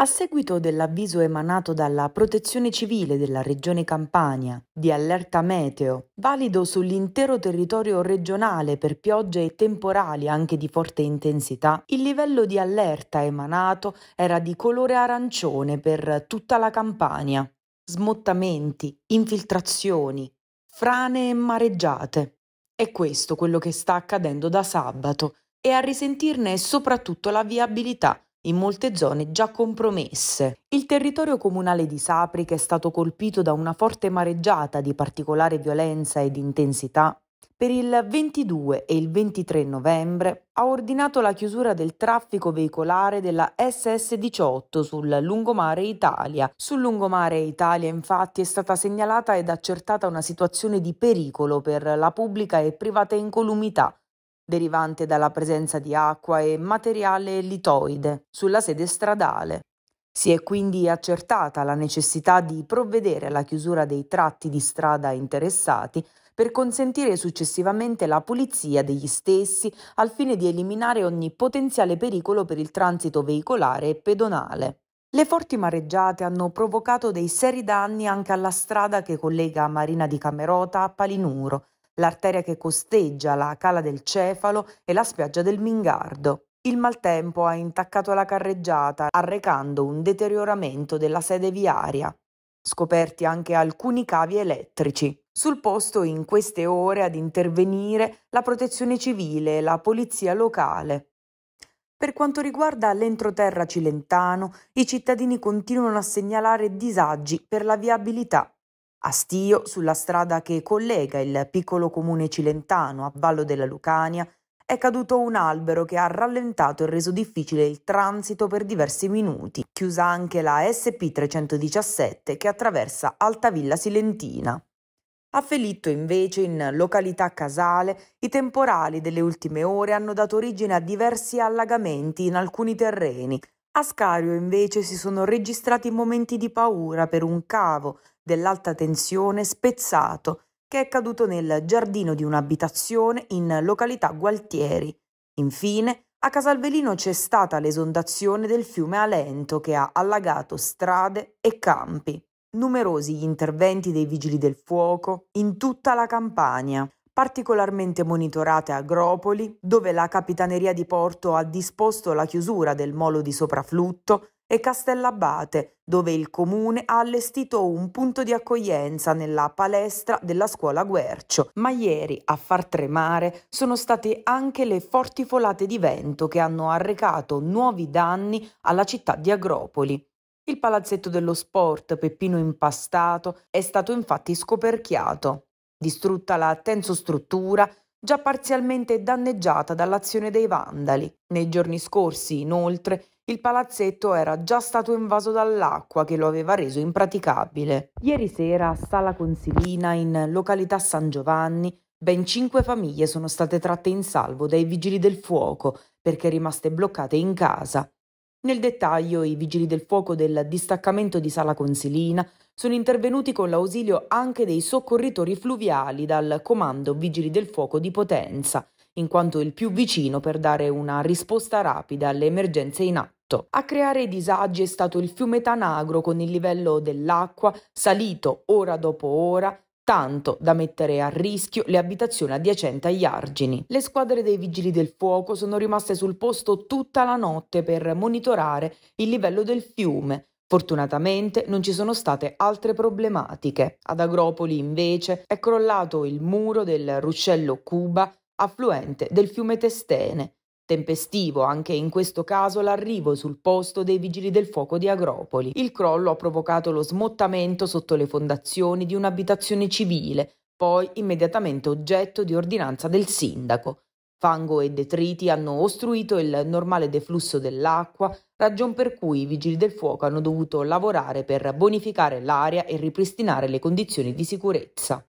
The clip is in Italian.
A seguito dell'avviso emanato dalla Protezione Civile della Regione Campania di allerta meteo, valido sull'intero territorio regionale per piogge e temporali anche di forte intensità, il livello di allerta emanato era di colore arancione per tutta la Campania. Smottamenti, infiltrazioni, frane e mareggiate. È questo quello che sta accadendo da sabato e a risentirne è soprattutto la viabilità in molte zone già compromesse. Il territorio comunale di Sapri, che è stato colpito da una forte mareggiata di particolare violenza ed intensità, per il 22 e il 23 novembre ha ordinato la chiusura del traffico veicolare della SS18 sul lungomare Italia. Sul lungomare Italia infatti è stata segnalata ed accertata una situazione di pericolo per la pubblica e privata incolumità derivante dalla presenza di acqua e materiale litoide sulla sede stradale. Si è quindi accertata la necessità di provvedere alla chiusura dei tratti di strada interessati per consentire successivamente la pulizia degli stessi al fine di eliminare ogni potenziale pericolo per il transito veicolare e pedonale. Le forti mareggiate hanno provocato dei seri danni anche alla strada che collega Marina di Camerota a Palinuro, l'arteria che costeggia la cala del Cefalo e la spiaggia del Mingardo. Il maltempo ha intaccato la carreggiata, arrecando un deterioramento della sede viaria. Scoperti anche alcuni cavi elettrici. Sul posto in queste ore ad intervenire la protezione civile e la polizia locale. Per quanto riguarda l'entroterra cilentano, i cittadini continuano a segnalare disagi per la viabilità a Stio, sulla strada che collega il piccolo comune cilentano a Vallo della Lucania, è caduto un albero che ha rallentato e reso difficile il transito per diversi minuti, chiusa anche la SP317 che attraversa Altavilla Silentina. A Felitto invece, in località Casale, i temporali delle ultime ore hanno dato origine a diversi allagamenti in alcuni terreni, a Scario invece si sono registrati momenti di paura per un cavo dell'alta tensione spezzato che è caduto nel giardino di un'abitazione in località Gualtieri. Infine, a Casalvelino c'è stata l'esondazione del fiume Alento che ha allagato strade e campi. Numerosi gli interventi dei vigili del fuoco in tutta la campagna particolarmente monitorate a Agropoli, dove la Capitaneria di Porto ha disposto la chiusura del molo di sopraflutto, e Castellabate, dove il comune ha allestito un punto di accoglienza nella palestra della scuola Guercio. Ma ieri a far tremare sono state anche le forti folate di vento che hanno arrecato nuovi danni alla città di Agropoli. Il palazzetto dello sport Peppino Impastato è stato infatti scoperchiato distrutta la tensostruttura già parzialmente danneggiata dall'azione dei vandali. Nei giorni scorsi, inoltre, il palazzetto era già stato invaso dall'acqua che lo aveva reso impraticabile. Ieri sera a Sala Consilina, in località San Giovanni, ben cinque famiglie sono state tratte in salvo dai vigili del fuoco perché rimaste bloccate in casa. Nel dettaglio, i vigili del fuoco del distaccamento di Sala Consilina sono intervenuti con l'ausilio anche dei soccorritori fluviali dal Comando Vigili del Fuoco di Potenza, in quanto il più vicino per dare una risposta rapida alle emergenze in atto. A creare disagi è stato il fiume Tanagro con il livello dell'acqua salito ora dopo ora, tanto da mettere a rischio le abitazioni adiacenti agli argini. Le squadre dei vigili del fuoco sono rimaste sul posto tutta la notte per monitorare il livello del fiume, Fortunatamente non ci sono state altre problematiche. Ad Agropoli invece è crollato il muro del ruscello Cuba, affluente del fiume Testene. Tempestivo anche in questo caso l'arrivo sul posto dei vigili del fuoco di Agropoli. Il crollo ha provocato lo smottamento sotto le fondazioni di un'abitazione civile, poi immediatamente oggetto di ordinanza del sindaco. Fango e detriti hanno ostruito il normale deflusso dell'acqua, ragion per cui i vigili del fuoco hanno dovuto lavorare per bonificare l'area e ripristinare le condizioni di sicurezza.